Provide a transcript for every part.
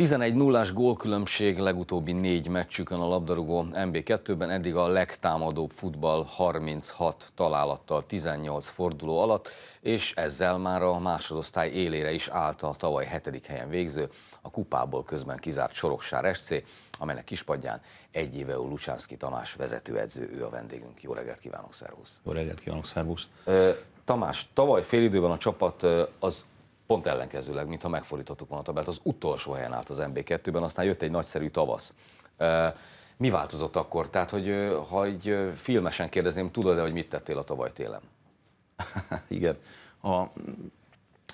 11 nullás gólkülönbség legutóbbi négy meccsükön a labdarúgó MB2-ben eddig a legtámadóbb futball 36 találattal 18 forduló alatt, és ezzel már a másodosztály élére is állt a tavaly hetedik helyen végző, a kupából közben kizárt Soroksár SC, amelynek kispadján egy éve Lucsánszki Tamás vezetőedző, ő a vendégünk. Jó reggelt kívánok, szervusz! Jó reggelt kívánok, szervusz! Tamás, tavaly időben a csapat az Pont ellenkezőleg, mintha megfordítottuk volna a tabelt, az utolsó helyen állt az MB2-ben, aztán jött egy nagyszerű tavasz. Mi változott akkor? Tehát, hogy ha egy filmesen kérdezném, tudod-e, hogy mit tettél a tavaly télen? Igen. A,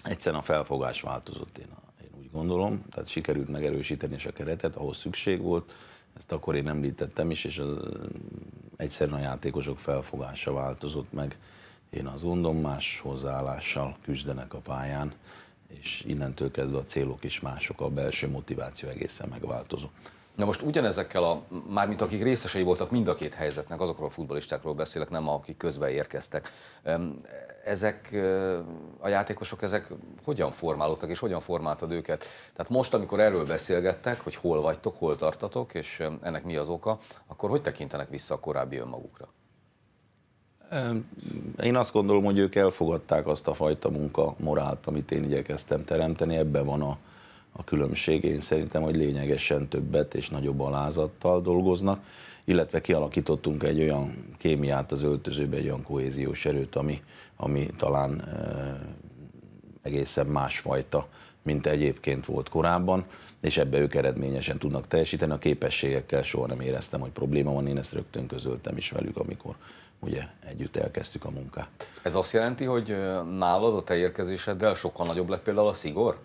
egyszerűen a felfogás változott, én, én úgy gondolom. Tehát sikerült megerősíteni is a keretet, ahhoz szükség volt. Ezt akkor én említettem is, és az, egyszerűen a játékosok felfogása változott meg. Én azt gondolom, más hozzáállással küzdenek a pályán és innentől kezdve a célok is mások, a belső motiváció egészen megváltozó. Na most ugyanezekkel a, mármint akik részesei voltak mind a két helyzetnek, azokról a futbolistákról beszélek, nem akik közben érkeztek. Ezek a játékosok, ezek hogyan formálódtak és hogyan formáltad őket? Tehát most, amikor erről beszélgettek, hogy hol vagytok, hol tartatok, és ennek mi az oka, akkor hogy tekintenek vissza a korábbi önmagukra? Én azt gondolom, hogy ők elfogadták azt a fajta munka morált, amit én igyekeztem teremteni, ebben van a, a különbség. Én szerintem, hogy lényegesen többet és nagyobb alázattal dolgoznak, illetve kialakítottunk egy olyan kémiát az öltözőbe, egy olyan kohéziós erőt, ami, ami talán e, egészen másfajta, mint egyébként volt korábban, és ebbe ők eredményesen tudnak teljesíteni. A képességekkel soha nem éreztem, hogy probléma van, én ezt rögtön közöltem is velük, amikor ugye együtt elkezdtük a munkát. Ez azt jelenti, hogy nálad a te érkezéseddel sokkal nagyobb lett például a szigor?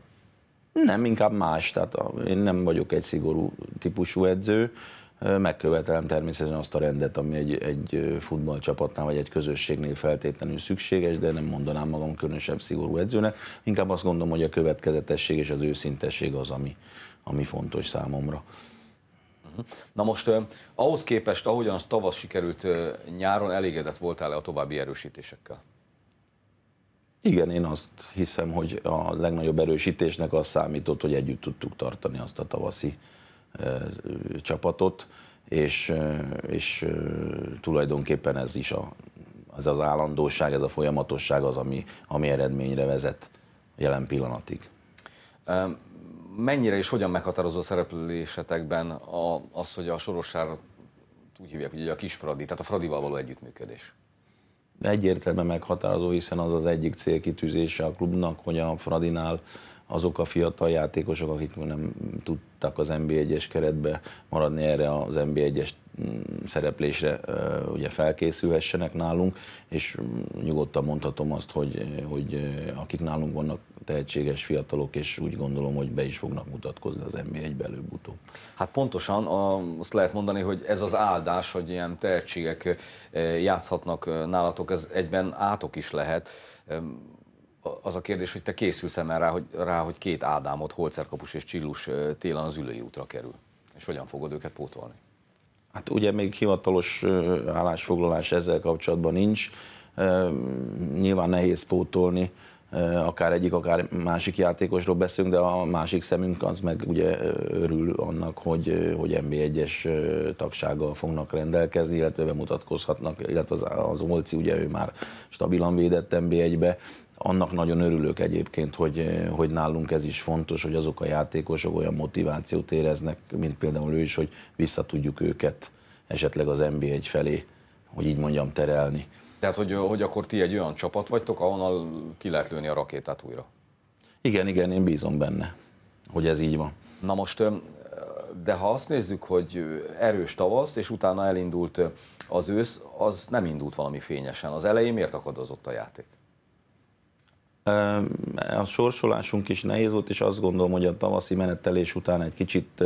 Nem, inkább más. Tehát én nem vagyok egy szigorú típusú edző, megkövetelem természetesen azt a rendet, ami egy, egy futballcsapatnál vagy egy közösségnél feltétlenül szükséges, de nem mondanám magam különösebb szigorú edzőnek. Inkább azt gondolom, hogy a következetesség és az őszintesség az, ami, ami fontos számomra. Mhm. Na most ahhoz képest, ahogyan az tavasz sikerült nyáron, elégedett voltál-e a további erősítésekkel? Igen, én azt hiszem, hogy a legnagyobb erősítésnek az számított, hogy együtt tudtuk tartani azt a tavaszi csapatot, és, és tulajdonképpen ez is a, az, az állandóság, ez a folyamatosság az, ami, ami eredményre vezet jelen pillanatig mennyire és hogyan meghatározó a szereplésetekben a, az, hogy a sorossárat úgy hívják, hogy a kis Fradi, tehát a Fradival való együttműködés? Egyértelműen meghatározó, hiszen az az egyik célkitűzése a klubnak, hogy a Fradinál azok a fiatal játékosok, akik nem tudtak az NB1-es keretbe maradni erre az NB1-es mm, szereplésre ugye felkészülhessenek nálunk, és mm, nyugodtan mondhatom azt, hogy, hogy akik nálunk vannak tehetséges fiatalok, és úgy gondolom, hogy be is fognak mutatkozni az NBA egy belőbb utóbb. Hát pontosan azt lehet mondani, hogy ez az áldás, hogy ilyen tehetségek játszhatnak nálatok, ez egyben átok is lehet az a kérdés, hogy te készülsz-e rá hogy, rá, hogy két Ádámot, Holcerkapus és Csillus télen az ülői útra kerül? És hogyan fogod őket pótolni? Hát ugye még hivatalos állásfoglalás ezzel kapcsolatban nincs. Nyilván nehéz pótolni, akár egyik, akár másik játékosról beszélünk, de a másik szemünk az meg ugye örül annak, hogy, hogy NB1-es tagsággal fognak rendelkezni, illetve bemutatkozhatnak, illetve az, az Olci, ugye ő már stabilan védett NB1-be, annak nagyon örülök egyébként, hogy, eh, hogy nálunk ez is fontos, hogy azok a játékosok olyan motivációt éreznek, mint például ő is, hogy vissza tudjuk őket esetleg az NBA 1 felé, hogy így mondjam, terelni. Tehát, hogy, eh, hogy akkor ti egy olyan csapat vagytok, ahonnan ki lehet lőni a rakétát újra? Igen, igen, én bízom benne, hogy ez így van. Na most, eh, de ha azt nézzük, hogy erős tavasz, és utána elindult az ősz, az nem indult valami fényesen. Az elején miért akadozott a játék? A sorsolásunk is nehéz volt, és azt gondolom, hogy a tavaszi menettelés után egy kicsit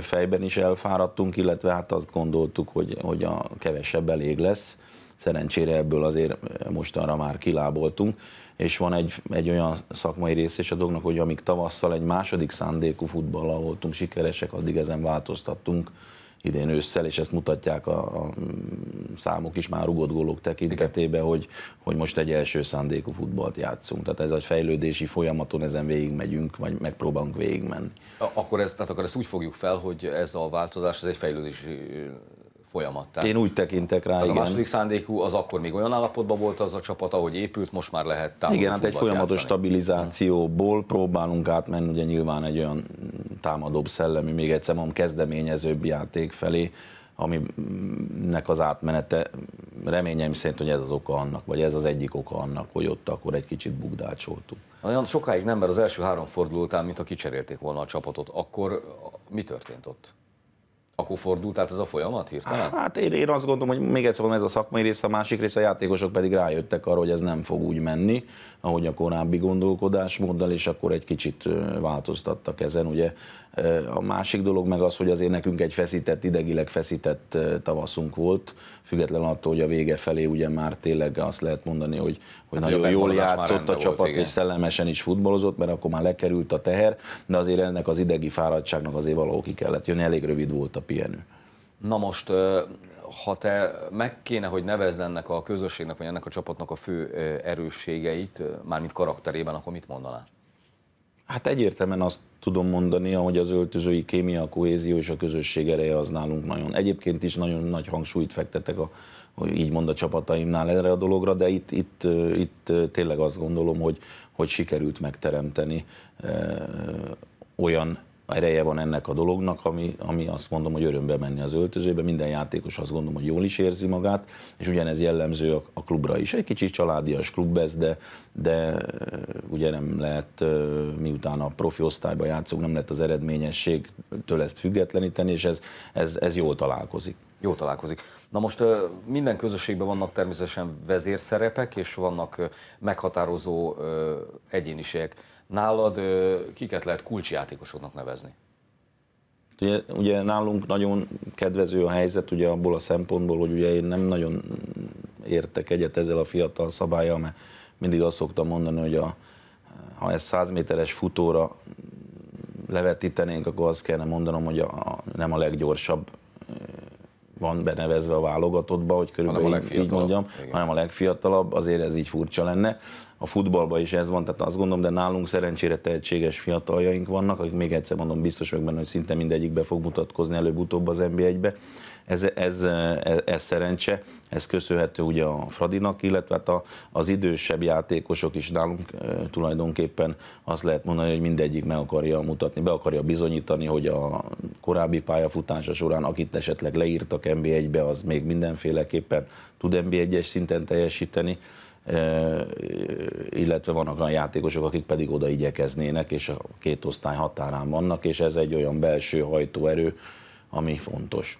fejben is elfáradtunk, illetve hát azt gondoltuk, hogy, hogy a kevesebb elég lesz. Szerencsére ebből azért mostanra már kiláboltunk, és van egy, egy olyan szakmai rész is a dolognak, hogy amíg tavasszal egy második szándékú futballal voltunk sikeresek, addig ezen változtattunk, idén ősszel, és ezt mutatják a, a mm, számok is már rugott gólok tekintetében, hogy, hogy most egy első szándékú futballt játszunk. Tehát ez a fejlődési folyamaton ezen végigmegyünk, vagy megpróbálunk végigmenni. Akkor ezt, tehát akkor ezt úgy fogjuk fel, hogy ez a változás ez egy fejlődési folyamat. Tehát Én úgy tekintek rá, igen. A második szándékú az akkor még olyan állapotban volt az a csapat, ahogy épült, most már lehet támogatni. Igen, hát egy folyamatos játszani. stabilizációból próbálunk átmenni, ugye nyilván egy olyan támadóbb szellemi, még egyszer mondom, kezdeményezőbb játék felé, aminek az átmenete reményeim szerint, hogy ez az oka annak, vagy ez az egyik oka annak, hogy ott akkor egy kicsit bugdácsoltuk. Olyan sokáig nem, mert az első három forduló után, mintha kicserélték volna a csapatot, akkor mi történt ott? akkor fordult át ez a folyamat hirtelen? Hát én, én azt gondolom, hogy még egyszer van ez a szakmai rész, a másik rész, a játékosok pedig rájöttek arra, hogy ez nem fog úgy menni, ahogy a korábbi gondolkodásmóddal, és akkor egy kicsit változtattak ezen. Ugye a másik dolog meg az, hogy azért nekünk egy feszített, idegileg feszített tavaszunk volt, független attól, hogy a vége felé ugye már tényleg azt lehet mondani, hogy hogy hát, nagyon jól játszott a csapat, volt, és szellemesen is futballozott, mert akkor már lekerült a teher, de azért ennek az idegi fáradtságnak azért valahol ki kellett jönni, elég rövid volt a pihenő. Na most ha te meg kéne, hogy nevezd ennek a közösségnek, vagy ennek a csapatnak a fő erősségeit, mármint karakterében, akkor mit mondanál? Hát egyértelműen azt tudom mondani, hogy az öltözői kémia, a kohézió és a közösség ereje az nálunk nagyon. Egyébként is nagyon nagy hangsúlyt fektetek a így mond a csapataimnál erre a dologra, de itt, itt, itt tényleg azt gondolom, hogy, hogy sikerült megteremteni olyan ereje van ennek a dolognak, ami, ami azt mondom, hogy örömbe menni az öltözőbe, minden játékos azt gondolom, hogy jól is érzi magát, és ugyanez jellemző a, a klubra is. Egy kicsit családias klub ez, de, de ugye nem lehet, miután a profi osztályba játszunk, nem lehet az eredményességtől ezt függetleníteni, és ez, ez, ez jól találkozik. Jó találkozik. Na most minden közösségben vannak természetesen vezérszerepek, és vannak meghatározó egyéniségek. Nálad kiket lehet kulcsjátékosoknak nevezni? Ugye, ugye nálunk nagyon kedvező a helyzet, ugye abból a szempontból, hogy ugye én nem nagyon értek egyet ezzel a fiatal szabályjal, mert mindig azt szoktam mondani, hogy a, ha ezt 100 méteres futóra levetítenénk, akkor azt kellene mondanom, hogy a, a, nem a leggyorsabb van benevezve a válogatottba, hogy körülbelül hanem így, így mondjam, Igen. hanem a legfiatalabb, azért ez így furcsa lenne. A futballban is ez van, tehát azt gondolom, de nálunk szerencsére tehetséges fiataljaink vannak, akik még egyszer mondom, biztos vagyok benne, hogy szinte mindegyikbe fog mutatkozni előbb-utóbb az NBA-be. Ez, ez, ez, ez szerencse. Ez köszönhető ugye a Fradinak, illetve hát a, az idősebb játékosok is nálunk e, tulajdonképpen azt lehet mondani, hogy mindegyik meg akarja mutatni, be akarja bizonyítani, hogy a korábbi pályafutása során, akit esetleg leírtak NB1-be, az még mindenféleképpen tud NB1-es szinten teljesíteni illetve vannak olyan játékosok, akik pedig oda igyekeznének, és a két osztály határán vannak, és ez egy olyan belső hajtóerő, ami fontos.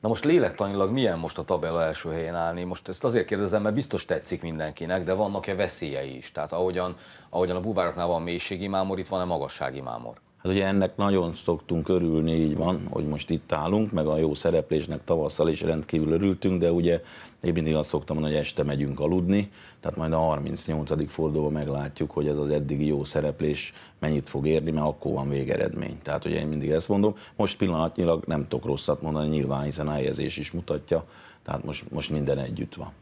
Na most lélektanilag milyen most a tabela első helyén állni? Most ezt azért kérdezem, mert biztos tetszik mindenkinek, de vannak-e veszélyei is? Tehát ahogyan, ahogyan a buvároknál van mélységi mámor, itt van-e magassági mámor? Hát ugye ennek nagyon szoktunk örülni, így van, hogy most itt állunk, meg a jó szereplésnek tavasszal is rendkívül örültünk, de ugye én mindig azt szoktam mondani, hogy este megyünk aludni, tehát majd a 38. fordulóban meglátjuk, hogy ez az eddigi jó szereplés mennyit fog érni, mert akkor van végeredmény. Tehát ugye én mindig ezt mondom, most pillanatnyilag nem tudok rosszat mondani nyilván, hiszen a helyezés is mutatja, tehát most, most minden együtt van.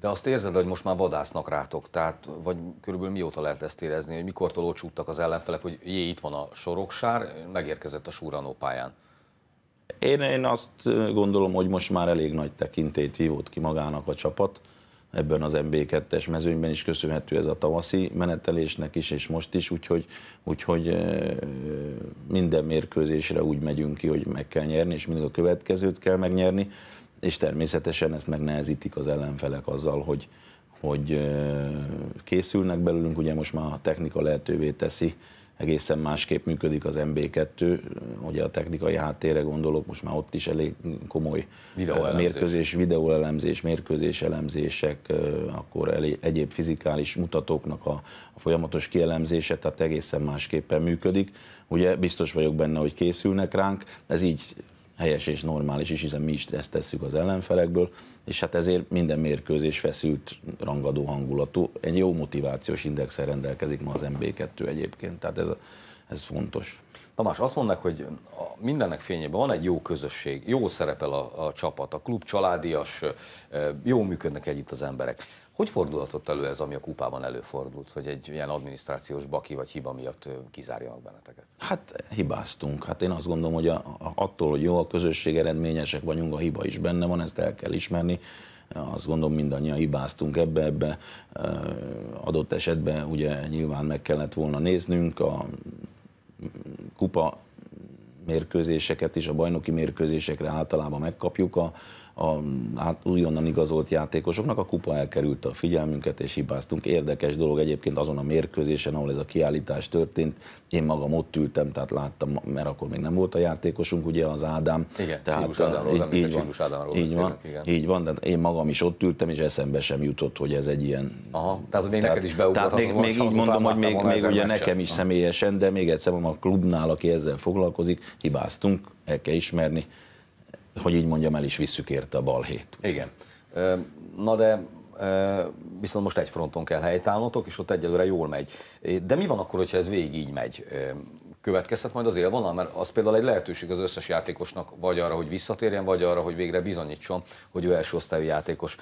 De azt érzed, hogy most már vadásznak rátok, tehát vagy körülbelül mióta lehet ezt érezni, hogy mikor tolócsúttak az ellenfelek, hogy jé, itt van a soroksár, megérkezett a súranó pályán. Én, én azt gondolom, hogy most már elég nagy tekintét vívott ki magának a csapat ebben az MB2-es mezőnyben is köszönhető ez a tavaszi menetelésnek is, és most is, úgyhogy, úgyhogy minden mérkőzésre úgy megyünk ki, hogy meg kell nyerni, és mindig a következőt kell megnyerni és természetesen ezt megnehezítik az ellenfelek azzal, hogy, hogy készülnek belőlünk, ugye most már a technika lehetővé teszi, egészen másképp működik az MB2, ugye a technikai háttérre gondolok, most már ott is elég komoly videóelemzés. mérkőzés, videóelemzés, mérkőzés elemzések, akkor elég, egyéb fizikális mutatóknak a, a folyamatos kielemzése, tehát egészen másképpen működik. Ugye biztos vagyok benne, hogy készülnek ránk, ez így helyes és normális is, hiszen mi is ezt tesszük az ellenfelekből, és hát ezért minden mérkőzés feszült, rangadó hangulatú, egy jó motivációs indexel rendelkezik ma az MB2 egyébként, tehát ez, ez fontos. Tamás, azt mondnak, hogy mindennek fényében van egy jó közösség, jó szerepel a, a csapat, a klub családias, jó működnek együtt az emberek. Hogy fordulhatott elő ez, ami a kupában előfordult, hogy egy ilyen adminisztrációs baki vagy hiba miatt kizárjanak benneteket? Hát hibáztunk. Hát én azt gondolom, hogy a, a, attól, hogy jó a közösség, eredményesek vagyunk, a hiba is benne van, ezt el kell ismerni azt gondolom mindannyian hibáztunk ebbe, ebbe adott esetben ugye nyilván meg kellett volna néznünk a kupa mérkőzéseket is, a bajnoki mérkőzésekre általában megkapjuk a, a hát újonnan igazolt játékosoknak. A kupa elkerülte a figyelmünket, és hibáztunk. Érdekes dolog egyébként azon a mérkőzésen, ahol ez a kiállítás történt, én magam ott ültem, tehát láttam, mert akkor még nem volt a játékosunk, ugye az Ádám. Igen, tehát, Ádámról, így, így van, Ádámról így van, igen. így van, de én magam is ott ültem, és eszembe sem jutott, hogy ez egy ilyen... Aha, tehát még tehát, neked is beugorhat. Tehát még, még így mondom, hogy még, még ugye nekem is személyesen, de még egyszer a klubnál, aki ezzel foglalkozik, hibáztunk, el kell ismerni hogy így mondjam, el is visszük érte a balhét. Igen. Na de viszont most egy fronton kell helytállnotok, és ott egyelőre jól megy. De mi van akkor, hogyha ez végig így megy? Következhet majd az élvonal? Mert az például egy lehetőség az összes játékosnak, vagy arra, hogy visszatérjen, vagy arra, hogy végre bizonyítson, hogy ő első osztályú játékos.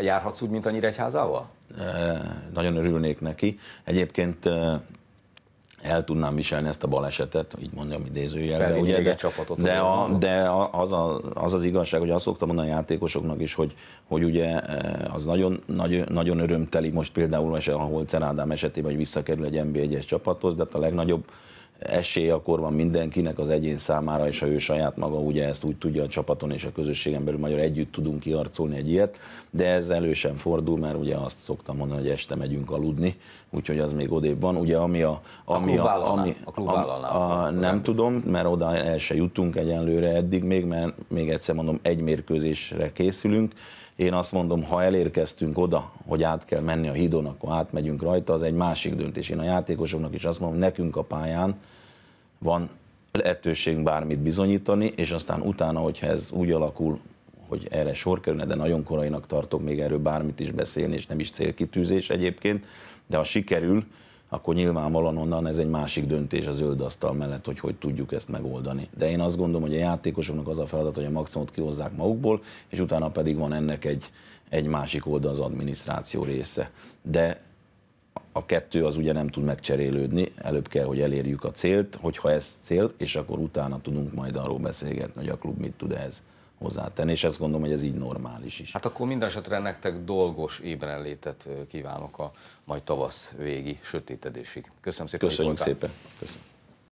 Járhatsz úgy, mint a Nyíregyházával? Nagyon örülnék neki. Egyébként el tudnám viselni ezt a balesetet, így mondjam idézőjelben. Ugye, de, csapatot de, a, de a, az, a, az az igazság, hogy azt szoktam mondani a játékosoknak is, hogy, hogy ugye eh, az nagyon, nagyon, nagyon örömteli most például ahol Cerádám esetében, hogy visszakerül egy NB1-es csapathoz, de hát a legnagyobb esély akkor van mindenkinek az egyén számára, és ha ő saját maga ugye ezt úgy tudja a csapaton és a közösségen belül magyar együtt tudunk kiarcolni egy ilyet, de ez elő sem fordul, mert ugye azt szoktam mondani, hogy este megyünk aludni, úgyhogy az még odébb van. Ugye ami a... Ami a, a, ami, a, a, a nem tudom, mert oda el se jutunk egyenlőre eddig még, mert még egyszer mondom, egy mérkőzésre készülünk, én azt mondom, ha elérkeztünk oda, hogy át kell menni a hídon, akkor átmegyünk rajta, az egy másik döntés. Én a játékosoknak is azt mondom, nekünk a pályán van lehetőségünk bármit bizonyítani, és aztán utána, hogyha ez úgy alakul, hogy erre sor kerülne, de nagyon korainak tartok még erről bármit is beszélni, és nem is célkitűzés egyébként, de ha sikerül, akkor nyilvánvalóan onnan ez egy másik döntés az zöld asztal mellett, hogy hogy tudjuk ezt megoldani. De én azt gondolom, hogy a játékosoknak az a feladat, hogy a maximumot kihozzák magukból, és utána pedig van ennek egy, egy másik oldal az adminisztráció része. De a kettő az ugye nem tud megcserélődni, előbb kell, hogy elérjük a célt, hogyha ez cél, és akkor utána tudunk majd arról beszélgetni, hogy a klub mit tud ehhez hozzátenni, és ezt gondolom, hogy ez így normális is. Hát akkor minden esetre nektek dolgos ébrenlétet kívánok a majd tavasz végi sötétedésig. Köszönöm szépen. Köszönjük szépen. Köszönöm.